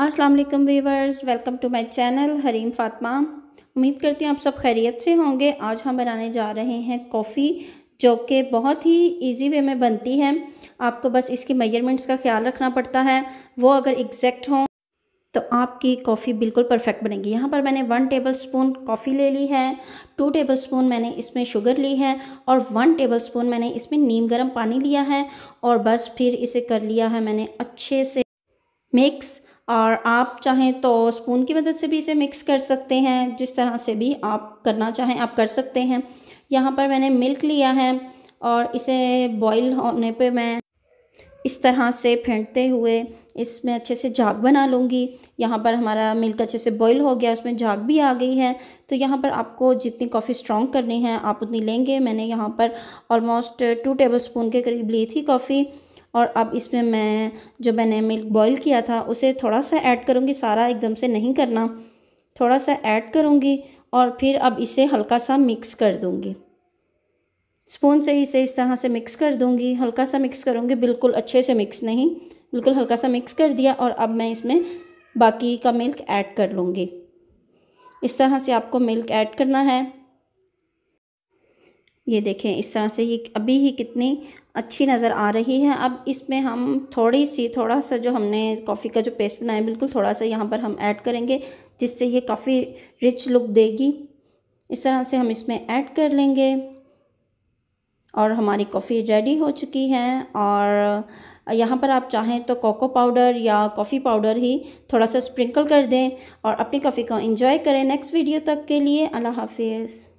अस्सलाम वालेकुम viewers welcome to my channel Hareem Fatima उम्मीद करती हूँ आप सब खैरियत से होंगे आज हम बनाने जा रहे हैं कॉफ़ी जो कि बहुत ही इजी वे में बनती है आपको बस इसकी मेजरमेंट्स का ख्याल रखना पड़ता है वो अगर एग्जैक्ट हों तो आपकी कॉफ़ी बिल्कुल परफेक्ट बनेगी यहाँ पर मैंने वन टेबल स्पून कॉफ़ी ले ली है टू टेबल स्पून मैंने इसमें शुगर ली है और वन टेबल स्पून मैंने इसमें नीम गर्म पानी लिया है और बस फिर इसे कर लिया है मैंने अच्छे से मिक्स और आप चाहें तो स्पून की मदद से भी इसे मिक्स कर सकते हैं जिस तरह से भी आप करना चाहें आप कर सकते हैं यहाँ पर मैंने मिल्क लिया है और इसे बॉईल होने पे मैं इस तरह से फेंटते हुए इसमें अच्छे से झाग बना लूँगी यहाँ पर हमारा मिल्क अच्छे से बॉईल हो गया उसमें झाग भी आ गई है तो यहाँ पर आपको जितनी कॉफ़ी स्ट्रॉन्ग करनी है आप उतनी लेंगे मैंने यहाँ पर ऑलमोस्ट टू टेबल स्पून के करीब ली थी कॉफ़ी और अब इसमें मैं जो मैंने मिल्क बॉईल किया था उसे थोड़ा सा ऐड करूँगी सारा एकदम से नहीं करना थोड़ा सा ऐड करूँगी और फिर अब इसे हल्का सा मिक्स कर दूँगी स्पून से ही इसे इस तरह से मिक्स कर दूँगी हल्का सा मिक्स करूँगी बिल्कुल अच्छे से मिक्स नहीं बिल्कुल हल्का सा मिक्स कर दिया और अब मैं इसमें बाकी का मिल्क ऐड कर लूँगी इस तरह से आपको मिल्क ऐड करना है ये देखें इस तरह से ये अभी ही कितनी अच्छी नज़र आ रही है अब इसमें हम थोड़ी सी थोड़ा सा जो हमने कॉफ़ी का जो पेस्ट बनाया बिल्कुल थोड़ा सा यहाँ पर हम ऐड करेंगे जिससे ये काफ़ी रिच लुक देगी इस तरह से हम इसमें ऐड कर लेंगे और हमारी कॉफ़ी रेडी हो चुकी है और यहाँ पर आप चाहें तो कोको पाउडर या कॉफ़ी पाउडर ही थोड़ा सा स्प्रिंकल कर दें और अपनी कॉफ़ी को एंजॉय करें नेक्स्ट वीडियो तक के लिए अल्लाह हाफिज़